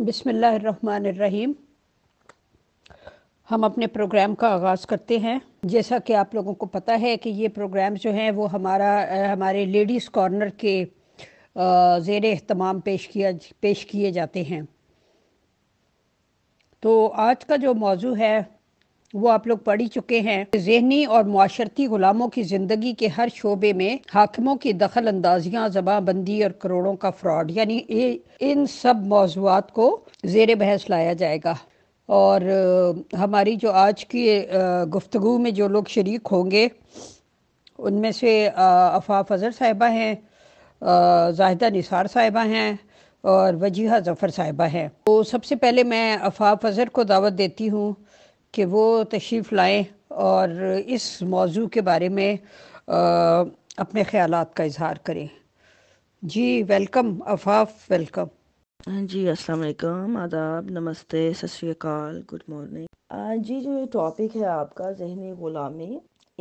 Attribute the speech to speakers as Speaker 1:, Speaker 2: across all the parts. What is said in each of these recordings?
Speaker 1: बिसमीम हम अपने प्रोग्राम का आगाज़ करते हैं जैसा कि आप लोगों को पता है कि ये प्रोग्राम जो हैं वो हमारा हमारे लेडीज़ कॉर्नर के ज़ेर अहतमाम पेश किया पेश किए जाते हैं तो आज का जो मौजू है वो आप लोग पढ़ ही चुके हैं जहनी और माशरती गुलामों की ज़िंदगी के हर शोबे में हाकमों की दखल अंदाजियाँ जबाबंदी और करोड़ों का फ्रॉड यानी इन सब मौजूद को जेर बहस लाया जाएगा और हमारी जो आज की गुफ्तु में जो लोग शरीक होंगे उनमें से अफाफ फजर साहिबा हैं जाहिदा निसार साहिबा हैं और वजीहा ज़फ़र साहिबा हैं तो सबसे पहले मैं अफा फजर को दावत देती हूँ कि वो तशरीफ़ लाएँ और इस मौजू के बारे में आ, अपने ख्याल का इजहार करें जी वेलकम अफाफ वेलकम जी अस्सलाम
Speaker 2: वालेकुम आदाब नमस्ते सत श्रीकाल गुड मॉर्निंग जी जो टॉपिक है आपका जहनी ग़ुलामी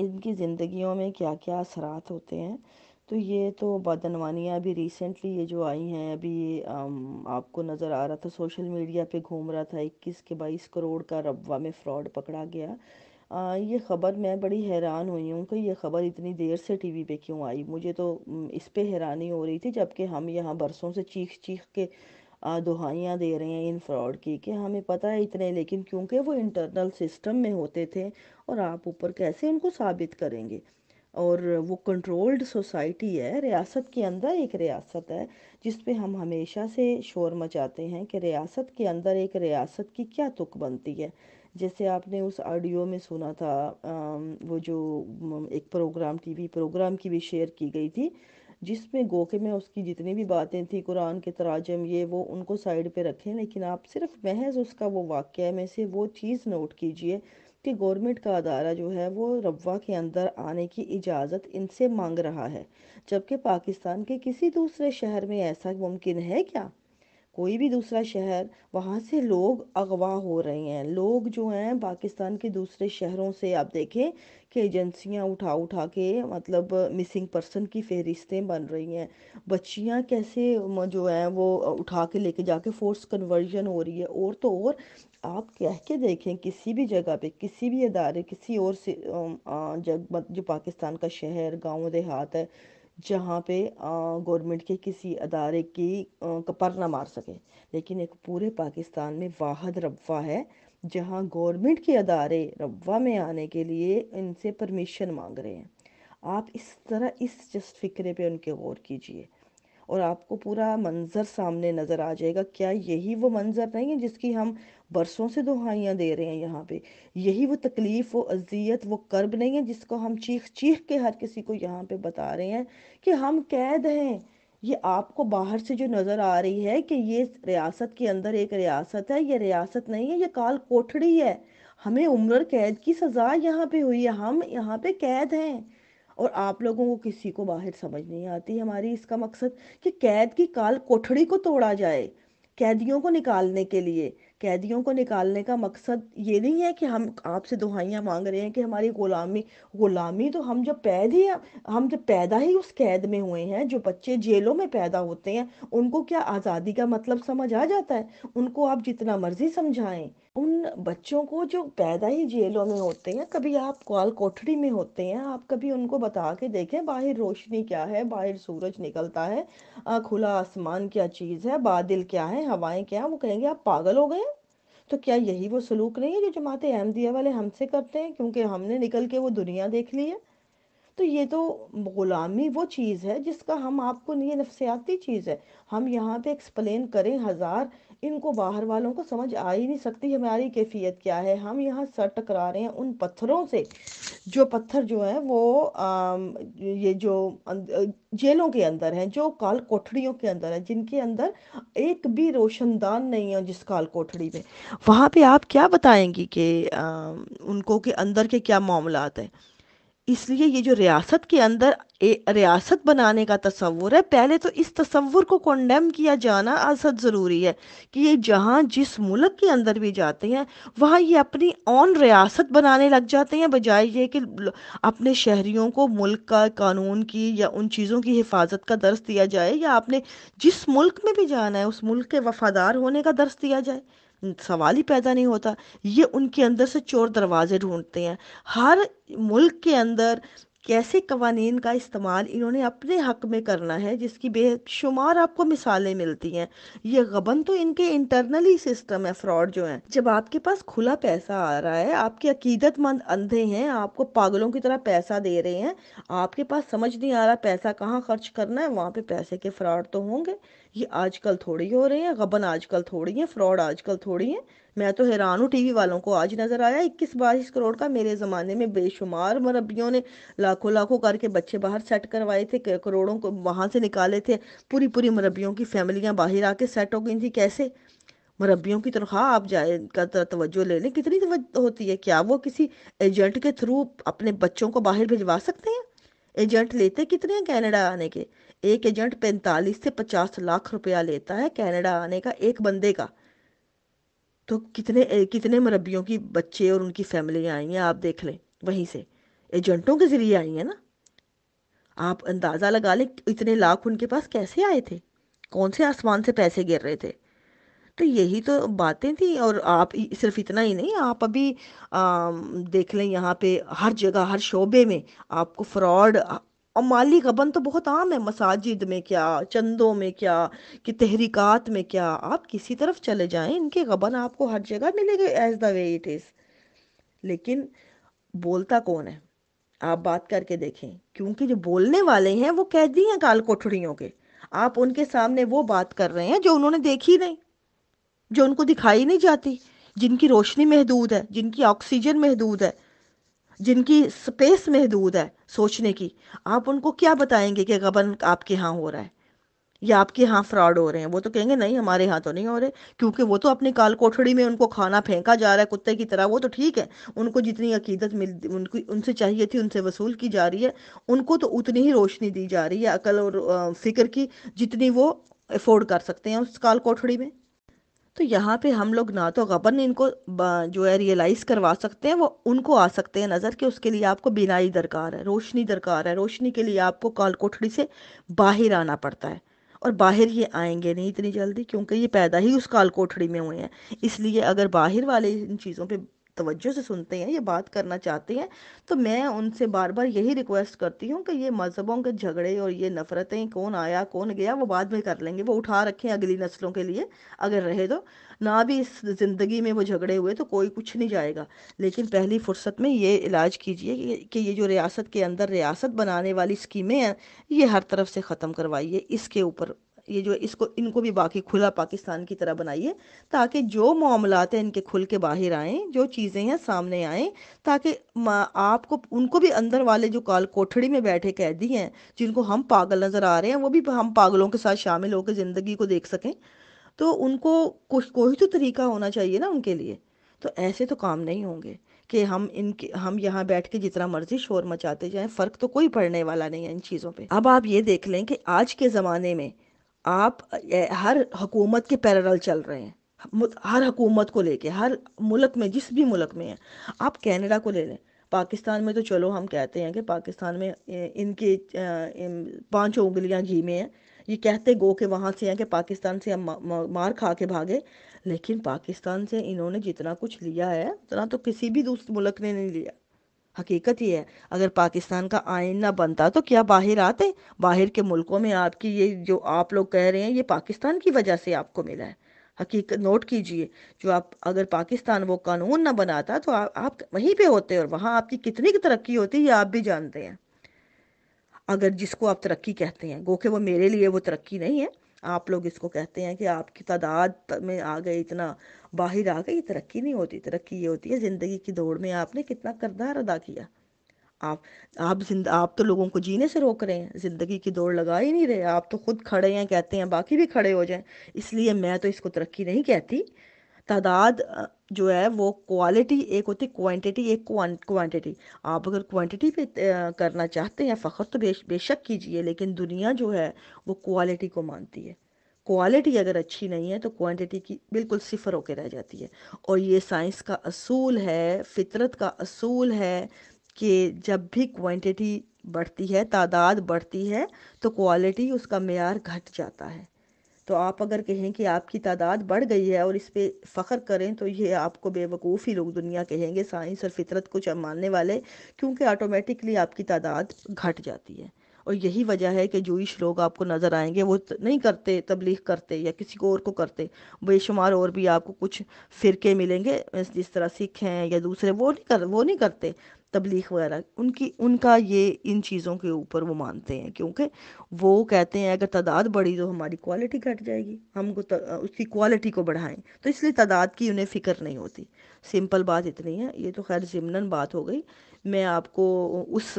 Speaker 2: इनकी ज़िंदगियों में क्या क्या असरात होते हैं तो ये तो बदनवानियाँ अभी रिसेंटली ये जो आई हैं अभी ये आपको नज़र आ रहा था सोशल मीडिया पे घूम रहा था इक्कीस के बाईस करोड़ का रबवा में फ्रॉड पकड़ा गया आ, ये ख़बर मैं बड़ी हैरान हुई हूँ कि ये ख़बर इतनी देर से टीवी पे क्यों आई मुझे तो इस पर हैरानी हो रही थी जबकि हम यहाँ बरसों से चीख चीख के दुहाइयाँ दे रहे हैं इन फ्रॉड की कि हमें पता है इतने लेकिन क्योंकि वो इंटरनल सिस्टम में होते थे और आप ऊपर कैसे उनको साबित करेंगे और वो कंट्रोल्ड सोसाइटी है रियासत के अंदर एक रियासत है जिस पे हम हमेशा से शोर मचाते हैं कि रियासत के अंदर एक रियासत की क्या तुक बनती है जैसे आपने उस ऑडियो में सुना था वो जो एक प्रोग्राम टीवी प्रोग्राम की भी शेयर की गई थी जिसमें गो के उसकी जितनी भी बातें थी कुरान के तराजम ये वो उनको साइड पे रखें लेकिन आप सिर्फ महज उसका वो वाक्य में से वो चीज़ नोट कीजिए कि गवर्नमेंट का अदारा जो है वो रवा के अंदर आने की इजाज़त इनसे मांग रहा है जबकि पाकिस्तान के किसी दूसरे शहर में ऐसा मुमकिन है क्या कोई भी दूसरा शहर वहाँ से लोग अगवा हो रहे हैं लोग जो हैं पाकिस्तान के दूसरे शहरों से आप देखें कि एजेंसियाँ उठा उठा के मतलब मिसिंग पर्सन की फहरिस्तें बन रही हैं बच्चियाँ कैसे जो हैं वो उठा के लेके जाके फोर्स कन्वर्जन हो रही है और तो और आप कह के देखें किसी भी जगह पे किसी भी अदारे किसी और से जो पाकिस्तान का शहर गाँव देहात है जहाँ पे गवर्नमेंट के किसी अदारे की कपर ना मार सके लेकिन एक पूरे पाकिस्तान में वाहद रबवा है जहाँ गवर्नमेंट के अदारे रबवा में आने के लिए इनसे परमिशन मांग रहे हैं आप इस तरह इस जस्ट फिक्रे पे उनके गौर कीजिए और आपको पूरा मंज़र सामने नज़र आ जाएगा क्या यही वो मंज़र नहीं है जिसकी हम बरसों से दुहाइयाँ दे रहे हैं यहाँ पे यही वो तकलीफ़ वो अजियत वो कर्ब नहीं है जिसको हम चीख चीख के हर किसी को यहाँ पे बता रहे हैं कि हम कैद हैं ये आपको बाहर से जो नज़र आ रही है कि ये रियासत के अंदर एक रियासत है ये रियासत नहीं है ये काल कोठड़ी है हमें उम्र कैद की सज़ा यहाँ पे हुई है हम यहाँ पे कैद हैं और आप लोगों को किसी को बाहर समझ नहीं आती हमारी इसका मकसद कि कैद की काल कोठड़ी को तोड़ा जाए कैदियों को निकालने के लिए कैदियों को निकालने का मकसद ये नहीं है कि हम आपसे दुहाइयाँ मांग रहे हैं कि हमारी गुलामी गुलामी तो हम जब पैद ही हम जब पैदा ही उस कैद में हुए हैं जो बच्चे जेलों में पैदा होते हैं उनको क्या आज़ादी का मतलब समझ आ जाता है उनको आप जितना मर्जी समझाएं उन बच्चों को जो पैदा ही जेलों में होते हैं कभी आप कॉल कोठड़ी में होते हैं आप कभी उनको बता के देखें बाहर रोशनी क्या है बाहर सूरज निकलता है आ, खुला आसमान क्या चीज़ है बादल क्या है हवाएं क्या वो कहेंगे आप पागल हो गए तो क्या यही वो सलूक नहीं है जो जमात अहमदिया वाले हमसे करते हैं क्योंकि हमने निकल के वो दुनिया देख ली है तो ये तो ग़ुलामी वो चीज़ है जिसका हम आपको ये नफसियाती चीज़ है हम यहाँ पे एक्सप्लेन करें हज़ार इनको बाहर वालों को समझ आ ही नहीं सकती हमारी कैफियत क्या है हम यहाँ सर टकरा रहे हैं उन पत्थरों से जो पत्थर जो है वो आ, ये जो अं, जेलों के अंदर हैं जो काल कोठड़ियों के अंदर हैं जिनके अंदर एक भी रोशनदान नहीं है जिस काल कोठड़ी में वहाँ पे आप क्या बताएंगी कि उनको के अंदर के क्या मामला हैं इसलिए ये जो रियासत के अंदर ए, रियासत बनाने का तस्वुर है पहले तो इस तस्वुर को कंडेम किया जाना असद ज़रूरी है कि ये जहाँ जिस मुल्क के अंदर भी जाते हैं वहाँ ये अपनी ऑन रियासत बनाने लग जाते हैं बजाय ये कि अपने शहरीों को मुल्क का कानून की या उन चीज़ों की हिफाजत का दर्ज दिया जाए या आपने जिस मुल्क में भी जाना है उस मुल्क के वफादार होने का दर्ज दिया जाए सवाल ही पैदा नहीं होता ये उनके अंदर से चोर दरवाजे ढूंढते हैं हर मुल्क के अंदर कैसे कवानीन का इस्तेमाल इन्होंने अपने हक में करना है जिसकी बेशुमार आपको मिसालें मिलती हैं ये गबन तो इनके इंटरनली सिस्टम है फ्रॉड जो है जब आपके पास खुला पैसा आ रहा है आपके अकीदतमंद अंधे हैं आपको पागलों की तरह पैसा दे रहे हैं आपके पास समझ नहीं आ रहा पैसा कहाँ खर्च करना है वहाँ पे पैसे के फ्रॉड तो होंगे ये आजकल थोड़ी हो रहे हैं गबन आजकल थोड़ी है फ्रॉड आजकल थोड़ी है मैं तो हैरान हूँ टीवी वालों को आज नजर आया इक्कीस बाईस करोड़ का मेरे ज़माने में बेशुमार मरबियों ने लाखों लाखों करके बच्चे बाहर सेट करवाए थे करोड़ों को वहाँ से निकाले थे पूरी पूरी मरबियों की फैमिलियाँ बाहर आके सेट हो गई थी कैसे मरबियों की तनख्वाह आप जाए का तवज्जो ले लें कितनी होती है क्या वो किसी एजेंट के थ्रू अपने बच्चों को बाहर भिजवा सकते हैं एजेंट लेते कितने हैं कैनेडा आने के एक एजेंट पैंतालीस से पचास लाख रुपया लेता है कैनेडा आने का एक बंदे का तो कितने कितने मरबियों की बच्चे और उनकी फैमिली आई हैं आप देख लें वहीं से एजेंटों के ज़रिए आई हैं ना आप अंदाज़ा लगा लें इतने लाख उनके पास कैसे आए थे कौन से आसमान से पैसे गिर रहे थे तो यही तो बातें थी और आप सिर्फ इतना ही नहीं आप अभी आ, देख लें यहाँ पे हर जगह हर शोबे में आपको फ्रॉड और माली गबन तो बहुत आम है मसाजिद में क्या चंदों में क्या कि तहरीकात में क्या आप किसी तरफ चले जाएं इनके गबन आपको हर जगह मिलेंगे as the way it is लेकिन बोलता कौन है आप बात करके देखें क्योंकि जो बोलने वाले हैं वो कैदी हैं काल कोठड़ियों के आप उनके सामने वो बात कर रहे हैं जो उन्होंने देखी नहीं जो उनको दिखाई नहीं जाती जिनकी रोशनी महदूद है जिनकी ऑक्सीजन महदूद है जिनकी स्पेस महदूद है सोचने की आप उनको क्या बताएंगे कि गबन आपके यहाँ हो रहा है या आपके यहाँ फ्रॉड हो रहे हैं वो तो कहेंगे नहीं हमारे यहाँ तो नहीं हो रहे क्योंकि वो तो अपनी काल कोठड़ी में उनको खाना फेंका जा रहा है कुत्ते की तरह वो तो ठीक है उनको जितनी अकीदत मिल उनकी उनसे चाहिए थी उनसे वसूल की जा रही है उनको तो उतनी ही रोशनी दी जा रही है अकल और फिक्र की जितनी वो अफोर्ड कर सकते हैं उस काल कोठड़ी में तो यहाँ पे हम लोग ना तो गबन इनको जो है रियलाइज़ करवा सकते हैं वो उनको आ सकते हैं नज़र कि उसके लिए आपको बिनाई दरकार है रोशनी दरकार है रोशनी के लिए आपको काल कोठड़ी से बाहर आना पड़ता है और बाहर ये आएंगे नहीं इतनी जल्दी क्योंकि ये पैदा ही उस काल कोठड़ी में हुए हैं इसलिए अगर बाहर वाले इन चीज़ों पर तवज्जो से सुनते हैं ये बात करना चाहते हैं तो मैं उनसे बार बार यही रिक्वेस्ट करती हूँ कि ये मज़हबों के झगड़े और ये नफ़रतें कौन आया कौन गया वो बाद में कर लेंगे वो उठा रखें अगली नस्लों के लिए अगर रहे तो ना भी इस ज़िंदगी में वो झगड़े हुए तो कोई कुछ नहीं जाएगा लेकिन पहली फुर्सत में ये इलाज कीजिए कि ये जो रियासत के अंदर रियासत बनाने वाली स्कीमें हैं ये हर तरफ से ख़त्म करवाइए इसके ऊपर ये जो इसको इनको भी बाकी खुला पाकिस्तान की तरह बनाइए ताकि जो मामला हैं इनके खुल के बाहर आएँ जो चीज़ें हैं सामने आएँ ताकि आपको उनको भी अंदर वाले जो काल कोठड़ी में बैठे कैदी हैं जिनको हम पागल नज़र आ रहे हैं वो भी हम पागलों के साथ शामिल होकर ज़िंदगी को देख सकें तो उनको कुछ कोई तो तरीका होना चाहिए ना उनके लिए तो ऐसे तो काम नहीं होंगे कि हम इनके हम यहाँ बैठ के जितना मर्जी शोर मचाते जाएं फ़र्क तो कोई पड़ने वाला नहीं है इन चीज़ों पे अब आप ये देख लें कि आज के ज़माने में आप हर हकूमत के पैरल चल रहे हैं हर हकूमत को लेके हर मुल्क में जिस भी मुल्क में है आप कैनेडा को ले लें पाकिस्तान में तो चलो हम कहते हैं कि पाकिस्तान में इनके पांच उंगलियां घी में हैं ये कहते गो के वहाँ से हैं कि पाकिस्तान से हम मार खा के भागे लेकिन पाकिस्तान से इन्होंने जितना कुछ लिया है उतना तो किसी भी दूसरे मुल्क ने नहीं लिया हकीकत ये है अगर पाकिस्तान का आयन ना बनता तो क्या बाहर आते बाहर के मुल्कों में आपकी ये जो आप लोग कह रहे हैं ये पाकिस्तान की वजह से आपको मिला है हकीकत नोट कीजिए जो आप अगर पाकिस्तान वो कानून ना बनाता तो आ, आप वहीं पे होते और वहाँ आपकी कितनी की तरक्की होती ये आप भी जानते हैं अगर जिसको आप तरक्की कहते हैं गो के वो मेरे लिए वो तरक्की नहीं है आप लोग इसको कहते हैं कि आपकी तादाद में आ गए इतना बाहर आ गए ये तरक्की नहीं होती तरक्की ये होती है ज़िंदगी की दौड़ में आपने कितना करदार अदा किया आप आप जिंद आप तो लोगों को जीने से रोक रहे हैं ज़िंदगी की दौड़ लगा ही नहीं रहे आप तो खुद खड़े हैं कहते हैं बाकी भी खड़े हो जाएं इसलिए मैं तो इसको तरक्की नहीं कहती तादाद जो है वो क्वालिटी एक होती है क्वांटिटी एक क्वांटिटी आप अगर क्वांटिटी पे करना चाहते हैं फ़ख्र तो बेश बेशक कीजिए लेकिन दुनिया जो है वो क्वालिटी को मानती है क्वालिटी अगर अच्छी नहीं है तो क्वांटिटी की बिल्कुल सिफर होकर रह जाती है और ये साइंस का असूल है फितरत का असूल है कि जब भी क्वांटिटी बढ़ती है तादाद बढ़ती है तो क्वालिटी उसका मैार घट जाता है तो आप अगर कहें कि आपकी तादाद बढ़ गई है और इस पर फ़ख्र करें तो ये आपको बेवकूफ़ ही लोग दुनिया कहेंगे साइंस और फितरत को मानने वाले क्योंकि ऑटोमेटिकली आपकी तादाद घट जाती है और यही वजह है कि जूश लोग आपको नज़र आएंगे वो नहीं करते तबलीग करते या किसी को और को करते बेशुमार और भी आपको कुछ फ़िरके मिलेंगे जिस तरह सिख हैं या दूसरे वो नहीं कर वो नहीं करते तबलीग वगैरह उनकी उनका ये इन चीज़ों के ऊपर वो मानते हैं क्योंकि वो कहते हैं अगर तादाद बढ़ी तो हमारी क्वालिटी घट जाएगी हमको उसकी क्वालिटी को बढ़ाएं तो इसलिए तादाद की उन्हें फ़िक्र नहीं होती सिंपल बात इतनी है ये तो खैर ज़मनन बात हो गई मैं आपको उस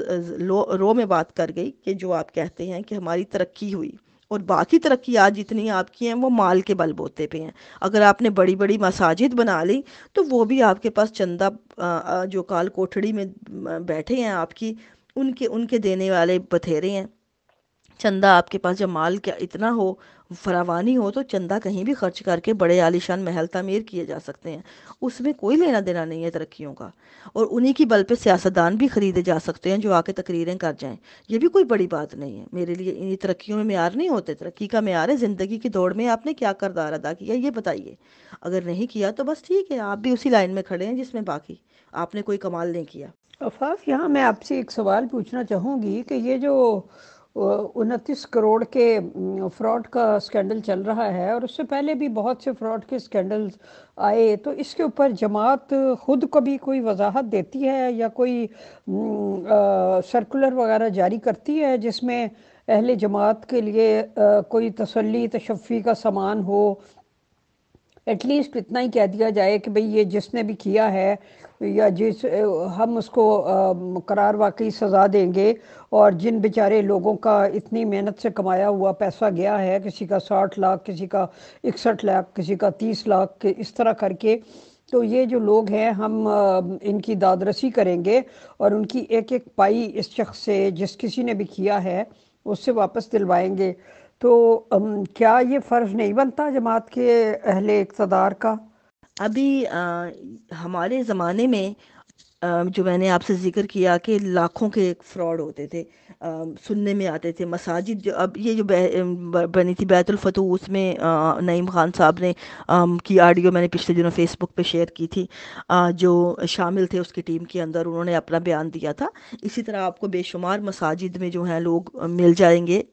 Speaker 2: रो में बात कर गई कि जो आप कहते हैं कि हमारी तरक्की हुई और बाकी तरक्यात जितनी आपकी हैं वो माल के बल बोते पे हैं अगर आपने बड़ी बड़ी मसाजिद बना ली तो वो भी आपके पास चंदा जो काल कोठड़ी में बैठे हैं आपकी उनके उनके देने वाले बथेरे हैं चंदा आपके पास जब माल क्या इतना हो फरावानी हो तो चंदा कहीं भी खर्च करके बड़े आलिशान महल तमीर किए जा सकते हैं उसमें कोई लेना देना नहीं है तरक्कियों का और उन्हीं की बल पे सियासतदान भी खरीदे जा सकते हैं जो आके तकरीरें कर जाएं ये भी कोई बड़ी बात नहीं है मेरे लिए इन्हीं तरक्कियों में मैार नहीं होते तरक्की का मैार है ज़िंदगी की दौड़ में आपने क्या करदार अदा किया ये बताइए अगर नहीं किया तो बस ठीक है आप भी उसी लाइन में खड़े हैं जिसमें बाकी आपने कोई कमाल नहीं किया
Speaker 1: अफाफ यहाँ मैं आपसे एक सवाल पूछना चाहूँगी कि ये जो उनतीस करोड़ के फ्रॉड का स्कैंडल चल रहा है और उससे पहले भी बहुत से फ्रॉड के स्कैंडल्स आए तो इसके ऊपर जमात खुद को भी कोई वजाहत देती है या कोई आ, सर्कुलर वगैरह जारी करती है जिसमें अहल जमात के लिए आ, कोई तसली तशफ़ी का सामान हो एटलीस्ट इतना ही कह दिया जाए कि भाई ये जिसने भी किया है या जिस हम उसको करार वाकई सज़ा देंगे और जिन बेचारे लोगों का इतनी मेहनत से कमाया हुआ पैसा गया है किसी का साठ लाख किसी का इकसठ लाख किसी का तीस लाख इस तरह करके तो ये जो लोग हैं हम इनकी दादरसी करेंगे और उनकी एक एक पाई इस शख्स से जिस किसी ने भी किया है उससे वापस दिलवाएंगे तो क्या ये फ़र्ज नहीं बनता जमात के अहले इकतदार का अभी आ, हमारे ज़माने में जो मैंने आपसे
Speaker 2: जिक्र किया कि लाखों के फ्रॉड होते थे सुनने में आते थे मसाजिद जो अब ये जो बनी थी बैतुलफ़तू उसमें नईम ख़ान साहब ने की आडियो मैंने पिछले दिनों फेसबुक पे शेयर की थी जो शामिल थे उसकी टीम के अंदर उन्होंने अपना बयान दिया था इसी तरह आपको बेशुमार मसाजिद में जो हैं लोग मिल जाएंगे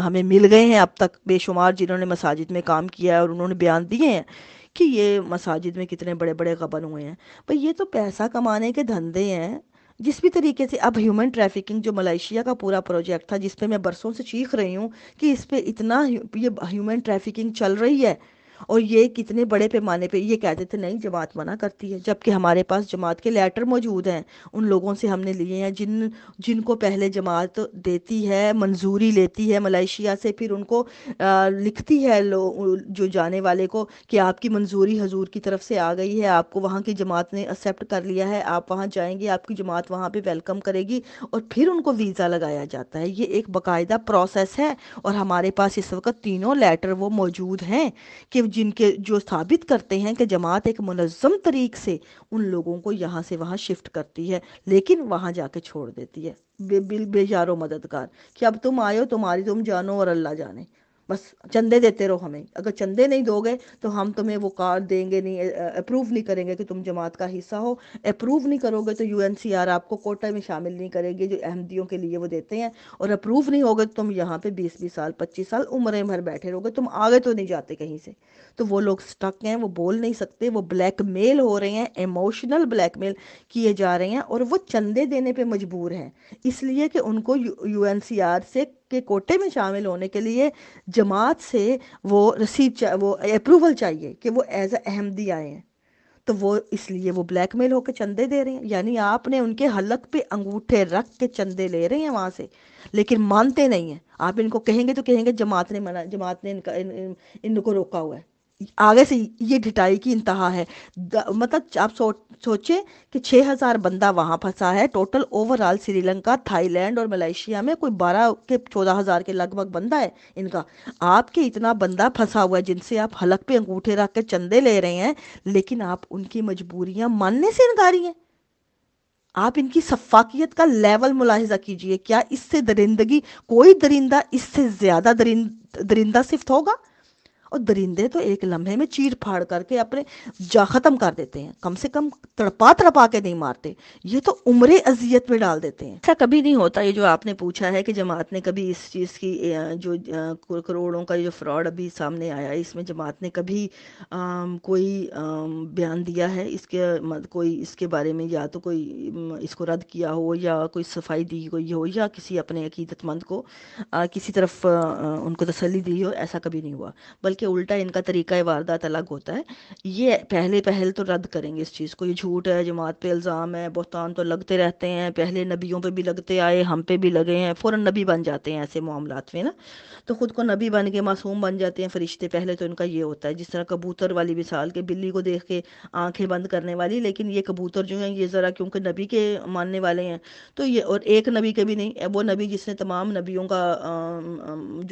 Speaker 2: हमें मिल गए हैं अब तक बेशुमार जिन्होंने मसाजिद में काम किया है और उन्होंने बयान दिए हैं कि ये मसाजिद में कितने बड़े बड़े गबन हुए हैं भाई ये तो पैसा कमाने के धंधे हैं जिस भी तरीके से अब ह्यूमन ट्रैफिकिंग जो मलेशिया का पूरा प्रोजेक्ट था जिस पे मैं बरसों से चीख रही हूँ कि इस पे इतना ये ह्यूमन ट्रैफिकिंग चल रही है और ये कितने बड़े पैमाने पे ये कहते थे नहीं जमात मना करती है जबकि हमारे पास जमात के लेटर मौजूद हैं उन लोगों से हमने लिए हैं जिन जिनको पहले जमात देती है मंजूरी लेती है मलेशिया से फिर उनको आ, लिखती है जो जाने वाले को कि आपकी मंजूरी हजूर की तरफ से आ गई है आपको वहाँ की जमात ने एक्सेप्ट कर लिया है आप वहाँ जाएंगे आपकी जमात वहाँ पर वेलकम करेगी और फिर उनको वीज़ा लगाया जाता है ये एक बाकायदा प्रोसेस है और हमारे पास इस वक्त तीनों लेटर वो मौजूद हैं कि जिनके जो साबित करते हैं कि जमात एक मनज़म तरीक से उन लोगों को यहाँ से वहाँ शिफ्ट करती है लेकिन वहाँ जाके छोड़ देती है बे बिल बेचारो मददगार कि अब तुम आयो तुम्हारी तुम जानो और अल्लाह जाने बस चंदे देते रहो हमें अगर चंदे नहीं दोगे तो हम तुम्हें वो कार्ड देंगे नहीं अप्रूव नहीं करेंगे कि तुम जमात का हिस्सा हो अप्रूव नहीं करोगे तो यू आपको कोटा में शामिल नहीं करेगी जो अहमदियों के लिए वो देते हैं और अप्रूव नहीं होगा तो तुम यहाँ पे बीस बीस साल पच्चीस साल उम्रें भर बैठे रहोगे तुम आगे तो नहीं जाते कहीं से तो वो लोग स्टक हैं वो बोल नहीं सकते वो ब्लैक हो रहे हैं इमोशनल ब्लैक किए जा रहे हैं और वो चंदे देने पर मजबूर हैं इसलिए कि उनको यू से के कोटे में शामिल होने के लिए जमात से वो रसीद वो अप्रूवल चाहिए कि वो एज अहमदी आए हैं तो वो इसलिए वो ब्लैक मेल होकर चंदे दे रहे हैं यानी आपने उनके हलक पे अंगूठे रख के चंदे ले रहे हैं वहाँ से लेकिन मानते नहीं हैं आप इनको कहेंगे तो कहेंगे जमात ने मना जमात ने इनका इन, इन, इनको रोका हुआ है आगे से ये ढिटाई की इंतहा है द, मतलब आप सो, सोचे कि 6000 बंदा वहां फंसा है टोटल ओवरऑल श्रीलंका थाईलैंड और मलेशिया में कोई 12 के 14000 के लगभग बंदा है इनका आपके इतना बंदा फंसा हुआ है जिनसे आप हलक पे अंगूठे रख के चंदे ले रहे हैं लेकिन आप उनकी मजबूरियां मानने से इनकारी हैं आप इनकी शफाकियत का लेवल मुलाहिजा कीजिए क्या इससे दरिंदगी कोई दरिंदा इससे ज़्यादा दरिंद दरिंदा सिफ्त होगा और दरिंदे तो एक लम्हे में चीर फाड़ करके अपने जा ख़त्म कर देते हैं कम से कम तड़पा तड़पा के नहीं मारते ये तो उम्र अजियत में डाल देते हैं ऐसा कभी नहीं होता ये जो आपने पूछा है कि जमात ने कभी इस चीज़ की जो करोड़ों का जो फ्रॉड अभी सामने आया इसमें जमात ने कभी कोई बयान दिया है इसके कोई इसके बारे में या तो कोई इसको रद्द किया हो या कोई सफाई दी गई हो या किसी अपने अकीदतमंद को किसी तरफ उनको तसली दी हो ऐसा कभी नहीं हुआ बल्कि के उल्टा इनका तरीका वारदात अलग होता है ये पहले पहल तो रद्द करेंगे इस चीज़ को ये झूठ है जमात पे इल्ज़ाम है बहतान तो लगते रहते हैं पहले नबियों पे भी लगते आए हम पे भी लगे हैं फ़ौर नबी बन जाते हैं ऐसे मामला में ना तो ख़ुद को नबी बन के मासूम बन जाते हैं फरिश्ते पहले तो इनका ये होता है जिस तरह कबूतर वाली मिसाल के बिल्ली को देख के आँखें बंद करने वाली लेकिन ये कबूतर जो है ये ज़रा क्योंकि नबी के मानने वाले हैं तो ये और एक नबी के भी नहीं वो नबी जिसने तमाम नबियों का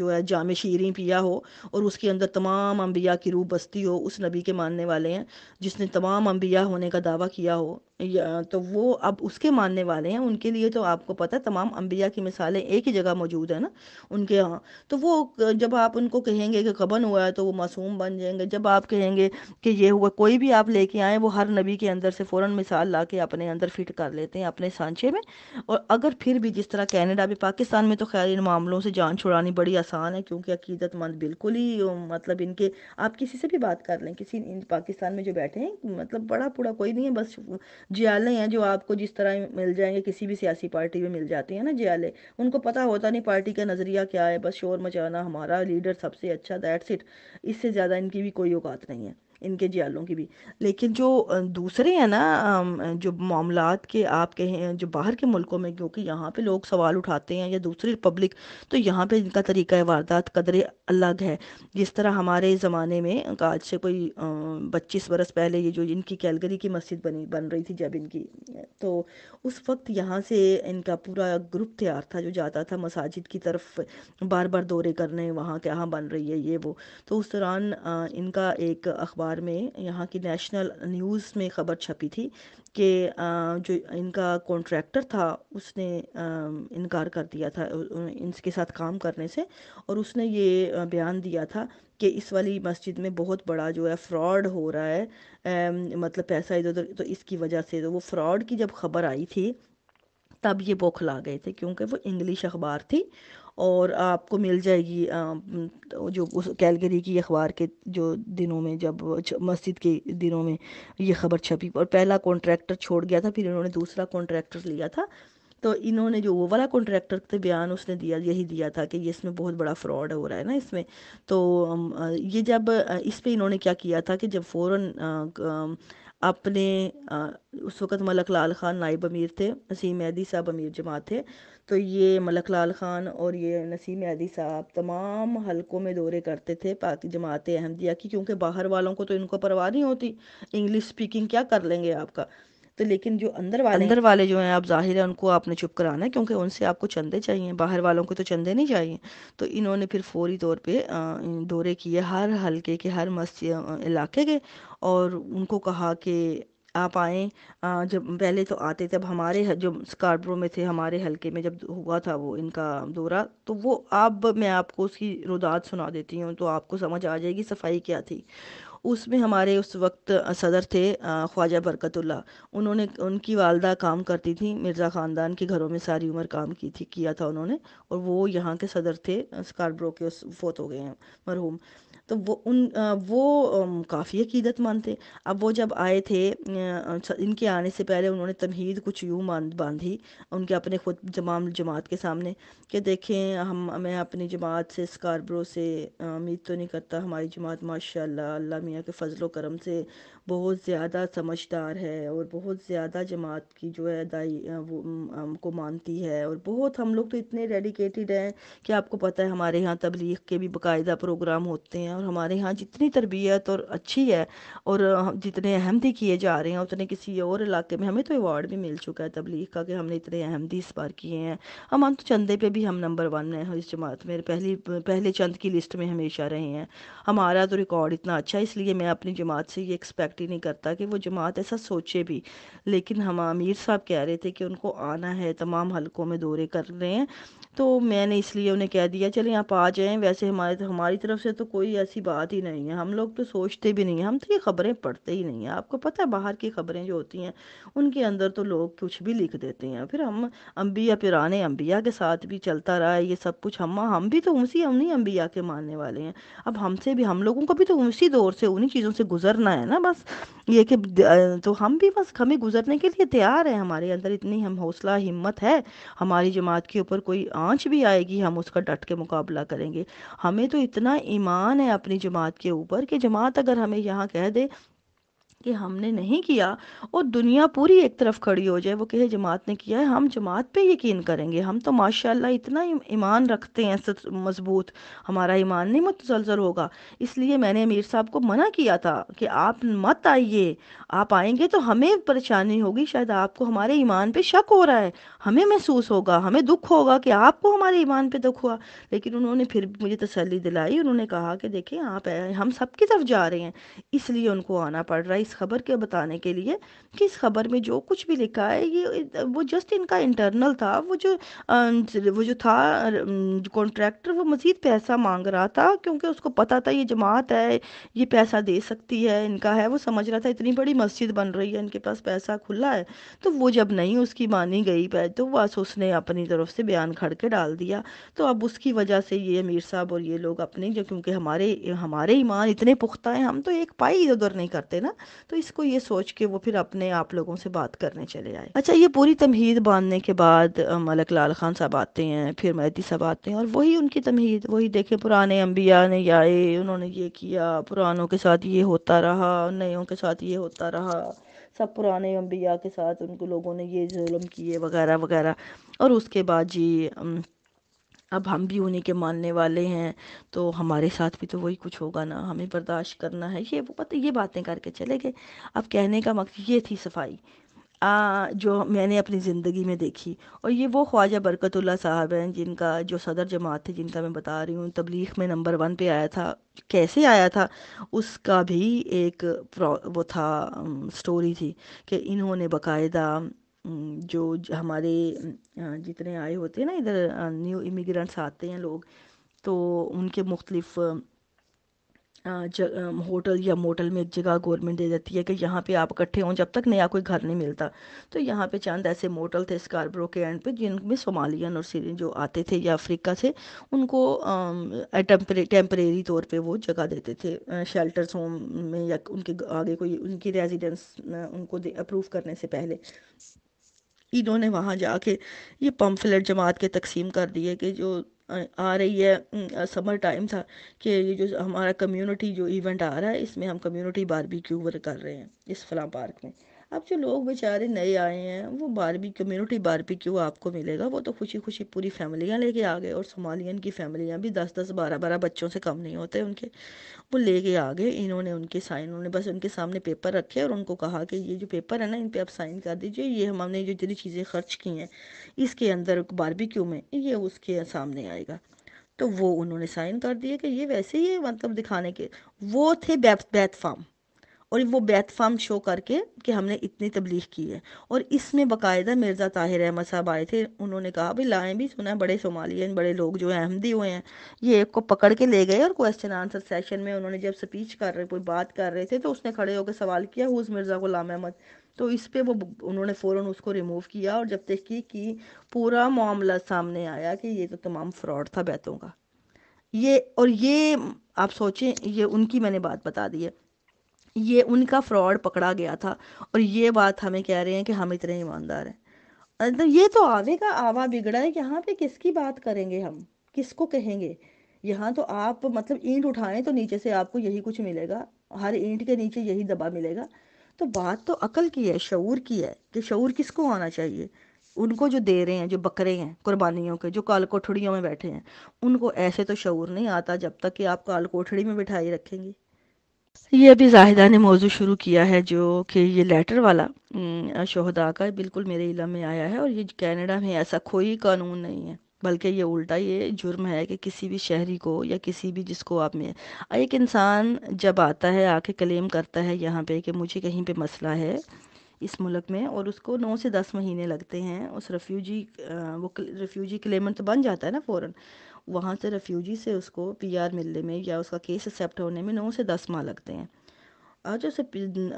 Speaker 2: जो है जाम शीरें पिया हो और उसके अंदर तमाम अम्बिया की रूह बस्ती हो उस नबी के मानने वाले हैं जिसने तमाम अम्बिया होने का दावा किया हो या तो वो अब उसके मानने वाले हैं उनके लिए तो आपको पता है तमाम अम्बिया की मिसालें एक ही जगह मौजूद है ना उनके यहाँ तो वो जब आप उनको कहेंगे कि कबन हुआ है तो वो मासूम बन जाएंगे जब आप कहेंगे कि ये हुआ कोई भी आप लेके आए वो हर नबी के अंदर से फ़ौर मिसाल ला के अपने अंदर फिट कर लेते हैं अपने सांचे में और अगर फिर भी जिस तरह कैनेडा भी पाकिस्तान में तो खैर इन मामलों से जान छुड़ानी बड़ी आसान है क्योंकि अकीदतमंद बिल्कुल ही मतलब मतलब इनके आप किसी से भी बात कर लें किसी पाकिस्तान में जो बैठे हैं मतलब बड़ा पूरा कोई नहीं है बस जियाले हैं जो आपको जिस तरह मिल जाएंगे किसी भी सियासी पार्टी में मिल जाते हैं ना जियाले उनको पता होता नहीं पार्टी का नज़रिया क्या है बस शोर मचाना हमारा लीडर सबसे अच्छा दैट्स इट इससे ज़्यादा इनकी भी कोई औकात नहीं है इनके जियालों की भी लेकिन जो दूसरे हैं ना जो मामला के आप कहें जो बाहर के मुल्कों में क्योंकि यहाँ पे लोग सवाल उठाते हैं या दूसरी रिपब्लिक तो यहाँ पे इनका तरीका वारदात कदरे अलग है जिस तरह हमारे ज़माने में आज से कोई पच्चीस बरस पहले ये जो इनकी कैलगरी की मस्जिद बनी बन रही थी जब इनकी तो उस वक्त यहाँ से इनका पूरा ग्रुप तैयार था जो जाता था मसाजिद की तरफ बार बार दौरे करने वहाँ क्या बन रही है ये वो तो उस दौरान इनका एक अखबार अखबार में यहाँ की नेशनल न्यूज़ में ख़बर छपी थी कि जो इनका कॉन्ट्रैक्टर था उसने इनकार कर दिया था इनके साथ काम करने से और उसने ये बयान दिया था कि इस वाली मस्जिद में बहुत बड़ा जो है फ्रॉड हो रहा है मतलब पैसा इधर उधर तो इसकी वजह से तो वो फ्रॉड की जब खबर आई थी तब ये बौखला गए थे क्योंकि वो इंग्लिश अखबार थी और आपको मिल जाएगी जो उस कैलगरी की अखबार के जो दिनों में जब मस्जिद के दिनों में ये खबर छपी और पहला कॉन्ट्रैक्टर छोड़ गया था फिर इन्होंने दूसरा कॉन्ट्रैक्टर लिया था तो इन्होंने जो वो वाला कॉन्ट्रैक्टर का बयान उसने दिया यही दिया था कि ये इसमें बहुत बड़ा फ्रॉड हो रहा है ना इसमें तो ये जब इस पर इन्होंने क्या किया था कि जब फ़ौर अपने आ, उस वक़्त मलक लाल ख़ान नायब अमीर थे नसीम मेहदी साहब अमीर जमात थे तो ये मलक लाल ख़ान और ये नसीम मेहदी साहब तमाम हलकों में दौरे करते थे पाकि जमात अहमदिया की क्योंकि बाहर वालों को तो इनको परवाह नहीं होती इंग्लिश स्पीकिंग क्या कर लेंगे आपका तो लेकिन जो अंदर वाले अंदर वाले जो हैं आप जाहिर है उनको आपने चुप कराना है क्योंकि उनसे आपको चंदे चाहिए बाहर वालों को तो चंदे नहीं चाहिए तो इन्होंने फिर फौरी तौर पे दौरे किए हर हल्के के हर मस्त इलाके के और उनको कहा कि आप आए जब पहले तो आते तब हमारे जो स्कार्बरो में थे हमारे हलके में जब हुआ था वो इनका दौरा तो वो अब आप, मैं आपको उसकी रुदात सुना देती हूँ तो आपको समझ आ जाएगी सफाई क्या थी उसमें हमारे उस वक्त सदर थे ख्वाजा बरकतुल्ला उन्होंने उनकी वालदा काम करती थी मिर्ज़ा ख़ानदान के घरों में सारी उम्र काम की थी किया था उन्होंने और वो यहाँ के सदर थे स्कारब्रो के उस फोत हो गए हैं मरहूम तो वो उन वो काफ़ी अकीदत मानते अब वो जब आए थे इनके आने से पहले उन्होंने तमहीद कुछ यूँ मान बांधी उनके अपने खुद जमाम जमात के सामने कि देखें हम मैं अपनी जमात से स्कारब्रो से उम्मीद तो नहीं करता हमारी जमात माशा अल्लाह मियाँ के फ़जल करम से बहुत ज़्यादा समझदार है और बहुत ज़्यादा जमात की जो है दाई वो हमको मानती है और बहुत हम लोग तो इतने डेडिकेटेड हैं कि आपको पता है हमारे यहाँ तबलीग के भी बाकायदा प्रोग्राम होते हैं और हमारे यहाँ जितनी तरबियत और अच्छी है और जितने अहमदी किए जा रहे हैं उतने किसी और इलाके में हमें तो अवार्ड भी मिल चुका है तबलीग का कि हमने इतने अहमदी इस बार किए हैं हम तो चंदे पे भी हम नंबर वन हैं इस जमात में पहली पहले चंद की लिस्ट में हमेशा रहे हैं हमारा तो रिकॉर्ड इतना अच्छा है इसलिए मैं अपनी जमात से ये एक्सपेक्ट ही नहीं करता कि वो जमात ऐसा सोचे भी लेकिन हम आमिर साहब कह रहे थे कि उनको आना है तमाम हलकों में दौरे कर रहे हैं तो मैंने इसलिए उन्हें कह दिया चलें आप आ जाएं वैसे हमारे हमारी तरफ से तो कोई ऐसी बात ही नहीं है हम लोग तो सोचते भी नहीं हैं हम तो ये खबरें पढ़ते ही नहीं हैं आपको पता है बाहर की खबरें जो होती हैं उनके अंदर तो लोग कुछ भी लिख देते हैं फिर हम अम्बिया पुराने अम्बिया के साथ भी चलता रहा है ये सब कुछ हम हम भी तो उसी उन्हीं अम्बिया के मानने वाले हैं अब हमसे भी हम लोगों को भी तो उसी दौर से उन्हीं चीज़ों से गुजरना है ना बस ये कि तो हम भी बस हमें गुजरने के लिए तैयार हैं हमारे अंदर इतनी हम हौसला हिम्मत है हमारी जमात के ऊपर कोई आँच भी आएगी हम उसका डट के मुकाबला करेंगे हमें तो इतना ईमान है अपनी जमात के ऊपर कि जमात अगर हमें यहाँ कह दे कि हमने नहीं किया और दुनिया पूरी एक तरफ खड़ी हो जाए वो कहे जमात ने किया है हम जमात पे यकीन करेंगे हम तो माशाल्लाह इतना ईमान रखते हैं मजबूत हमारा ईमान नहीं मुतसलसल होगा इसलिए मैंने अमीर साहब को मना किया था कि आप मत आइए आप आएंगे तो हमें परेशानी होगी शायद आपको हमारे ईमान पे शक हो रहा है हमें महसूस होगा हमें दुख होगा कि आपको हमारे ईमान पे दुख हुआ लेकिन उन्होंने फिर मुझे तसली दिलाई उन्होंने कहा कि देखें आप हम सब की तरफ जा रहे हैं इसलिए उनको आना पड़ रहा है इस खबर के बताने के लिए कि इस खबर में जो कुछ भी लिखा है ये वो जस्ट इनका इंटरनल था वो जो अं, वो जो था कॉन्ट्रैक्टर अं, वो मज़ीद पैसा मांग रहा था क्योंकि उसको पता था ये जमात है ये पैसा दे सकती है इनका है वो समझ रहा था इतनी बड़ी मस्जिद बन रही है इनके पास पैसा खुला है तो वो जब नहीं उसकी मानी गई तो बस उसने अपनी तरफ से बयान खड़ के डाल दिया तो अब उसकी वजह से ये अमीर साहब और ये लोग अपने जो क्योंकि हमारे हमारे ईमान इतने पुख्ता हैं हम तो एक पाई इधर उधर नहीं करते ना तो इसको ये सोच के वो फिर अपने आप लोगों से बात करने चले आए अच्छा ये पूरी तमहीद बांधने के बाद मलक लाल खान साहब आते हैं फिर मैदी साहब आते हैं और वही उनकी तमहीद वही देखे पुराने अम्बिया ने आए उन्होंने ये किया पुरानों के साथ ये होता रहा नयों के साथ ये होता रहा सब पुराने अम्बिया के साथ उनको लोगों ने ये जुल्म किए वगैरह वगैरह और उसके बाद जी अब हम भी उन्हीं के मानने वाले हैं तो हमारे साथ भी तो वही कुछ होगा ना हमें बर्दाश्त करना है ये वो पता ये बातें करके चले गए अब कहने का मकसद ये थी सफाई आ, जो मैंने अपनी ज़िंदगी में देखी और ये वो ख्वाजा बरकतुल्ला साहब हैं जिनका जो सदर जमात थे जिनका मैं बता रही हूँ तबलीग में नंबर वन पे आया था कैसे आया था उसका भी एक वो था स्टोरी थी कि इन्होंने बाकायदा जो हमारे जितने आए होते हैं ना इधर न्यू इमिग्रेंट्स आते हैं लोग तो उनके मुख्तलिफ़ होटल या मोटल में एक जगह गवर्नमेंट दे देती है कि यहाँ पे आप इकट्ठे हों जब तक नया कोई घर नहीं मिलता तो यहाँ पे चंद ऐसे मोटल थे स्कारब्रो के एंड पे जिनमें सोमालियन और सीरियन जो आते थे या अफ्रीका से उनको टेम्परेरी तौर पे वो जगह देते थे शेल्टर्स होम में या उनके आगे कोई उनकी रेजिडेंस उनको अप्रूव करने से पहले इन्होंने वहाँ जाके ये पम्फलेट जमात के तकसीम कर दिए कि जो आ रही है समर टाइम था कि ये जो हमारा कम्युनिटी जो इवेंट आ रहा है इसमें हम कम्युनिटी बारबेक्यू कर रहे हैं इस फलां पार्क में अब जो लोग बेचारे नए आए हैं वो बारबी कम्युनिटी बारबी क्यों आपको मिलेगा वो तो खुशी खुशी पूरी फैमिलियाँ लेके आ गए और सोमालियन की फैमिलियाँ भी दस दस बारह बारह बच्चों से कम नहीं होते उनके वो लेके आ गए इन्होंने उनके साइन उन्होंने बस उनके सामने पेपर रखे और उनको कहा कि ये जो पेपर है ना इन पर आप साइन कर दीजिए ये हमने जो जितनी चीज़ें खर्च की हैं इसके अंदर बारबी में ये उसके सामने आएगा तो वो उन्होंने साइन कर दिए कि ये वैसे ही मतलब दिखाने के वो थे बैथ बैथ फार्म और वो बैत फार्म शो करके कि हमने इतनी तबलीग की है और इसमें बाकायदा मिर्ज़ा ताहिर अहमद साहब आए थे उन्होंने कहा भाई लाएँ भी सुना है बड़े सोमालियन बड़े लोग जो है अहमदी हुए हैं ये एक को पकड़ के ले गए और क्वेश्चन आंसर सेशन में उन्होंने जब स्पीच कर रहे कोई बात कर रहे थे तो उसने खड़े होकर सवाल किया हुज़ मिर्ज़ा गुलाम अहमद तो इस पे वो उन्होंने फ़ौरन उसको रिमूव किया और जब तहकीक की पूरा मामला सामने आया कि ये तो तमाम फ्रॉड था बैतों का ये और ये आप सोचें ये उनकी मैंने बात बता दी है ये उनका फ्रॉड पकड़ा गया था और ये बात हमें कह रहे हैं कि हम इतने ईमानदार हैं तो ये तो आवे का आवा बिगड़ा है यहाँ पे किसकी बात करेंगे हम किसको कहेंगे यहाँ तो आप मतलब ईंट उठाएं तो नीचे से आपको यही कुछ मिलेगा हर ईंट के नीचे यही दबा मिलेगा तो बात तो अकल की है शूर की है कि शूर किसको आना चाहिए उनको जो दे रहे हैं जो बकरे हैं कुर्बानियों के जो काल कोठड़ियों में बैठे हैं उनको ऐसे तो शूर नहीं आता जब तक कि आप काल कोठड़ी में बिठाई रखेंगी ये अभी जाहिदा ने मौजू शुरू किया है जो कि ये लेटर वाला शहदा का बिल्कुल मेरे इलम में आया है और ये कैनेडा में ऐसा कोई कानून नहीं है बल्कि ये उल्टा ये जुर्म है कि किसी भी शहरी को या किसी भी जिसको आप में एक इंसान जब आता है आके क्लेम करता है यहाँ पे कि मुझे कहीं पे मसला है इस मुल्क में और उसको नौ से दस महीने लगते हैं उस रेफ्यूजी वो रेफ्यूजी क्लेमेंट तो बन जाता है ना फ़ौर वहाँ से रेफ्यूजी से उसको आर मिलने में या उसका केस एक्सेप्ट होने में नौ से दस माह लगते हैं और उसे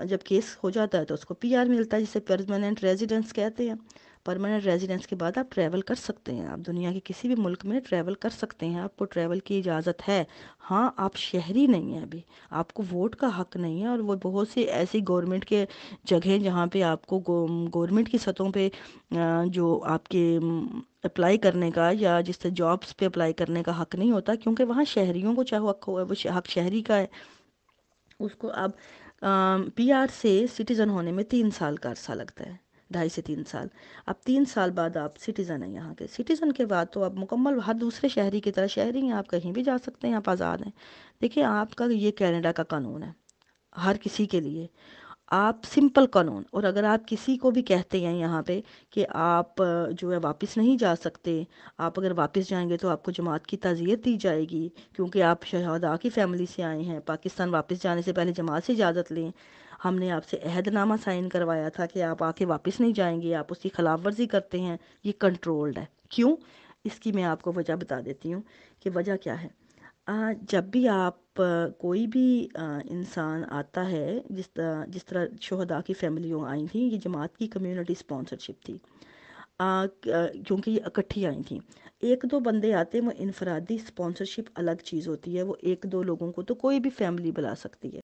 Speaker 2: जब केस हो जाता है तो उसको आर मिलता है जिसे परमानेंट रेजिडेंस कहते हैं परमानेंट रेजिडेंस के बाद आप ट्रैवल कर सकते हैं आप दुनिया के किसी भी मुल्क में ट्रैवल कर सकते हैं आपको ट्रैवल की इजाज़त है हाँ आप शहरी नहीं हैं अभी आपको वोट का हक नहीं है और वो बहुत सी ऐसी गवर्नमेंट के जगह जहाँ पे आपको गवर्नमेंट की सतहों पे जो आपके अप्लाई करने का या जिससे जॉब्स पे अप्लाई करने का हक नहीं होता क्योंकि वहाँ शहरीों को चाहे हक हो वो हक शहरी का है उसको अब पी से सिटीज़न होने में तीन साल का अरसा लगता है ढाई से तीन साल अब तीन साल बाद आप सिटीज़न हैं यहाँ के सिटीज़न के बाद तो आप मुकम्मल हर दूसरे शहरी की तरह शहरी हैं आप कहीं भी जा सकते हैं आप आज़ाद हैं देखिए आपका ये कैनेडा का कानून है हर किसी के लिए आप सिंपल कानून और अगर आप किसी को भी कहते हैं यहाँ पे कि आप जो है वापस नहीं जा सकते आप अगर वापस जाएंगे तो आपको जमात की ताज़ियत दी जाएगी क्योंकि आप शहदा की फैमिली से आए हैं पाकिस्तान वापस जाने से पहले जमात से इजाज़त लें हमने आपसे अहदनामा साइन करवाया था कि आप आके वापस नहीं जाएंगे आप उसकी खिलाफ वर्जी करते हैं ये कंट्रोल्ड है क्यों इसकी मैं आपको वजह बता देती हूँ कि वजह क्या है जब भी आप कोई भी इंसान आता है जिस तरह जिस तरह शहदा की फैमिलियों आई थी ये जमात की कम्युनिटी स्पॉन्सरशिप थी क्योंकि ये इकट्ठी आई थी एक दो बंदे आते हैं वो इनफरादी स्पॉन्सरशिप अलग चीज़ होती है वो एक दो लोगों को तो कोई भी फैमिली बुला सकती है